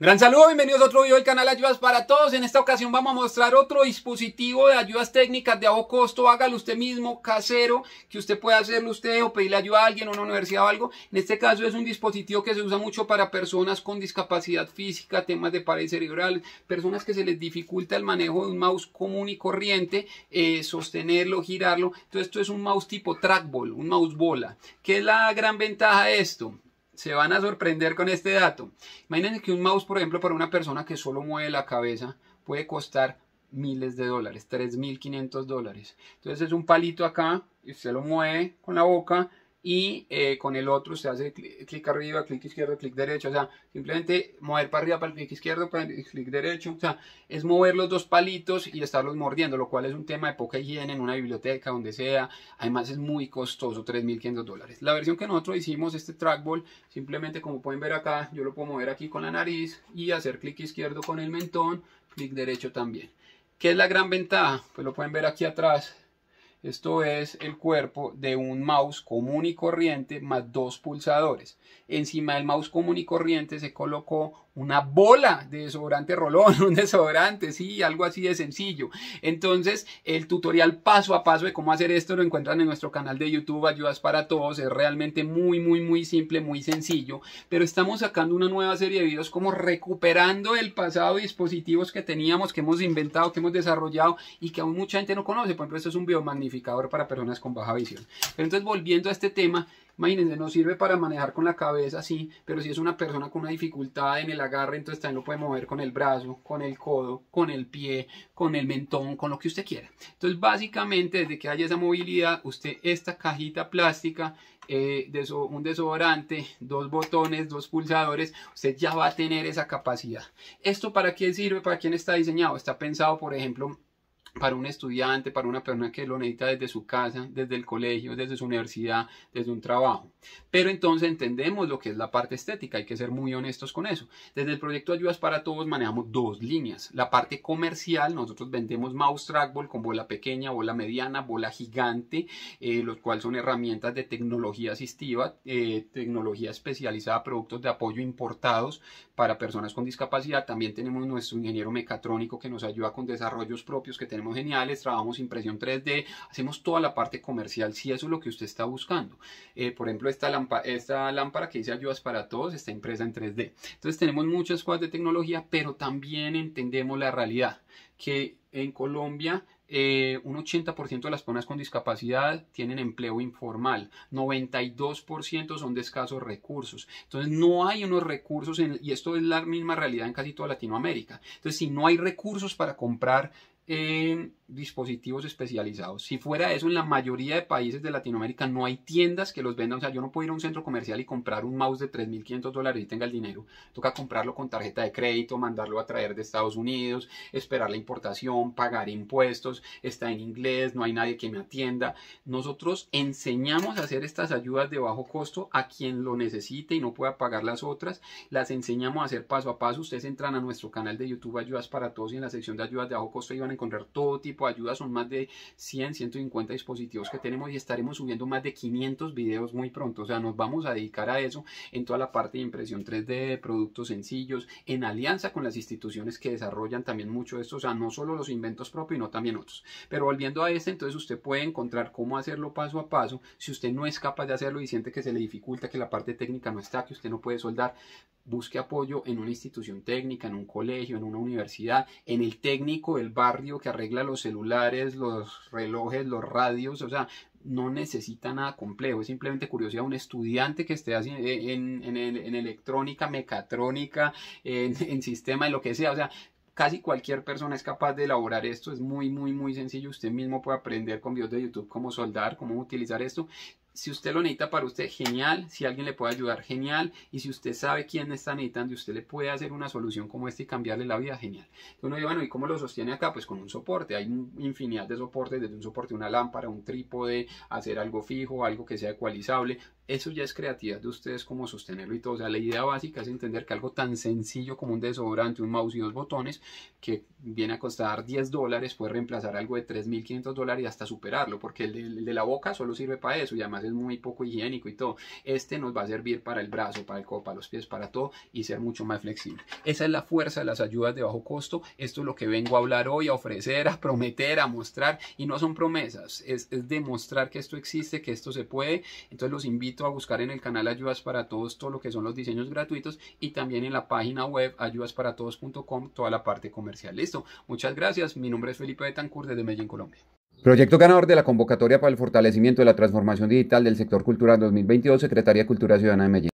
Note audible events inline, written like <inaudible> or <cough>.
Gran saludo, bienvenidos a otro video del canal Ayudas para Todos. En esta ocasión vamos a mostrar otro dispositivo de ayudas técnicas de bajo costo. Hágalo usted mismo, casero, que usted puede hacerlo usted o pedirle ayuda a alguien, a una universidad o algo. En este caso es un dispositivo que se usa mucho para personas con discapacidad física, temas de pared cerebral, personas que se les dificulta el manejo de un mouse común y corriente, eh, sostenerlo, girarlo. Entonces esto es un mouse tipo trackball, un mouse bola. ¿Qué es la gran ventaja de esto? se van a sorprender con este dato. Imagínense que un mouse, por ejemplo, para una persona que solo mueve la cabeza, puede costar miles de dólares, 3.500 dólares. Entonces es un palito acá y usted lo mueve con la boca y eh, con el otro se hace clic, arriba, clic izquierdo, clic derecho, o sea, simplemente mover para arriba, para el clic izquierdo, para el clic derecho, o sea, es mover los dos palitos y estarlos mordiendo, lo cual es un tema de poca higiene en una biblioteca, donde sea, además es muy costoso, 3.500 dólares. La versión que nosotros hicimos, este trackball, simplemente como pueden ver acá, yo lo puedo mover aquí con la nariz y hacer clic izquierdo con el mentón, clic derecho también. ¿Qué es la gran ventaja? Pues lo pueden ver aquí atrás, esto es el cuerpo de un mouse común y corriente más dos pulsadores. Encima del mouse común y corriente se colocó una bola de desodorante rolón, <laughs> un desodorante, sí, algo así de sencillo. Entonces, el tutorial paso a paso de cómo hacer esto lo encuentran en nuestro canal de YouTube Ayudas para Todos. Es realmente muy, muy, muy simple, muy sencillo. Pero estamos sacando una nueva serie de videos como recuperando el pasado dispositivos que teníamos, que hemos inventado, que hemos desarrollado y que aún mucha gente no conoce. Por ejemplo, esto es un biomagnificador para personas con baja visión. Pero entonces, volviendo a este tema, imagínense, no sirve para manejar con la cabeza, sí, pero si es una persona con una dificultad en el agarre, entonces también lo puede mover con el brazo, con el codo, con el pie, con el mentón, con lo que usted quiera. Entonces, básicamente, desde que haya esa movilidad, usted esta cajita plástica eh, un desodorante, dos botones, dos pulsadores, usted ya va a tener esa capacidad. ¿Esto para qué sirve? ¿Para quién está diseñado? Está pensado, por ejemplo, para un estudiante, para una persona que lo necesita desde su casa, desde el colegio, desde su universidad, desde un trabajo. Pero entonces entendemos lo que es la parte estética, hay que ser muy honestos con eso. Desde el proyecto Ayudas para Todos manejamos dos líneas. La parte comercial, nosotros vendemos mouse trackball con bola pequeña, bola mediana, bola gigante, eh, los cuales son herramientas de tecnología asistiva, eh, tecnología especializada, productos de apoyo importados para personas con discapacidad. También tenemos nuestro ingeniero mecatrónico que nos ayuda con desarrollos propios que tenemos geniales, trabajamos impresión 3D, hacemos toda la parte comercial si eso es lo que usted está buscando. Eh, por ejemplo, esta, lámpara, esta lámpara que dice ayudas para todos está impresa en 3D. Entonces tenemos muchas cosas de tecnología, pero también entendemos la realidad que en Colombia eh, un 80% de las personas con discapacidad tienen empleo informal, 92% son de escasos recursos. Entonces no hay unos recursos, y esto es la misma realidad en casi toda Latinoamérica. Entonces si no hay recursos para comprar dispositivos especializados. Si fuera eso, en la mayoría de países de Latinoamérica no hay tiendas que los vendan. O sea, yo no puedo ir a un centro comercial y comprar un mouse de 3.500 dólares y tenga el dinero. Toca comprarlo con tarjeta de crédito, mandarlo a traer de Estados Unidos, esperar la importación, pagar impuestos, está en inglés, no hay nadie que me atienda. Nosotros enseñamos a hacer estas ayudas de bajo costo a quien lo necesite y no pueda pagar las otras. Las enseñamos a hacer paso a paso. Ustedes entran a nuestro canal de YouTube Ayudas para Todos y en la sección de ayudas de bajo costo van a encontrar todo tipo de ayuda. Son más de 100, 150 dispositivos que tenemos y estaremos subiendo más de 500 videos muy pronto. O sea, nos vamos a dedicar a eso en toda la parte de impresión 3D, productos sencillos, en alianza con las instituciones que desarrollan también mucho esto. O sea, no solo los inventos propios, sino también otros. Pero volviendo a este, entonces usted puede encontrar cómo hacerlo paso a paso. Si usted no es capaz de hacerlo y siente que se le dificulta, que la parte técnica no está, que usted no puede soldar, busque apoyo en una institución técnica, en un colegio, en una universidad, en el técnico del barrio que arregla los celulares, los relojes, los radios, o sea, no necesita nada complejo, es simplemente curiosidad. Un estudiante que esté en, en, electrónica, mecatrónica, en, <laughs> en sistema, en lo que sea, o sea, casi cualquier persona es capaz de elaborar esto, es muy, muy, muy sencillo, usted mismo puede aprender con videos de YouTube cómo soldar, cómo utilizar esto, si usted lo necesita para usted, genial. Si alguien le puede ayudar, genial. Y si usted sabe quién está necesitando y usted le puede hacer una solución como esta y cambiarle la vida, genial. Entonces uno dice, bueno, ¿y cómo lo sostiene acá? Pues con un soporte. Hay infinidad de soportes, desde un soporte, una lámpara, un trípode, hacer algo fijo, algo que sea ecualizable eso ya es creatividad de ustedes cómo sostenerlo y todo. O sea, la idea básica es entender que algo tan sencillo como un desodorante, un mouse y dos botones, que viene a costar 10 dólares, puede reemplazar algo de 3.500 dólares y hasta superarlo, porque el de, la boca solo sirve para eso y además es muy poco higiénico y todo. Este nos va a servir para el brazo, para el codo, para los pies, para todo y ser mucho más flexible. Esa es la fuerza de las ayudas de bajo costo. Esto es lo que vengo a hablar hoy, a ofrecer, a prometer, a mostrar y no son promesas, es, es demostrar que esto existe, que esto se puede. Entonces los invito a buscar en el canal Ayudas para Todos todo lo que son los diseños gratuitos y también en la página web ayudasparatodos.com toda la parte comercial. Listo, muchas gracias. Mi nombre es Felipe Betancourt desde Medellín, Colombia. Proyecto ganador de la convocatoria para el fortalecimiento de la transformación digital del sector cultural 2022, Secretaría Cultura Ciudadana de Medellín.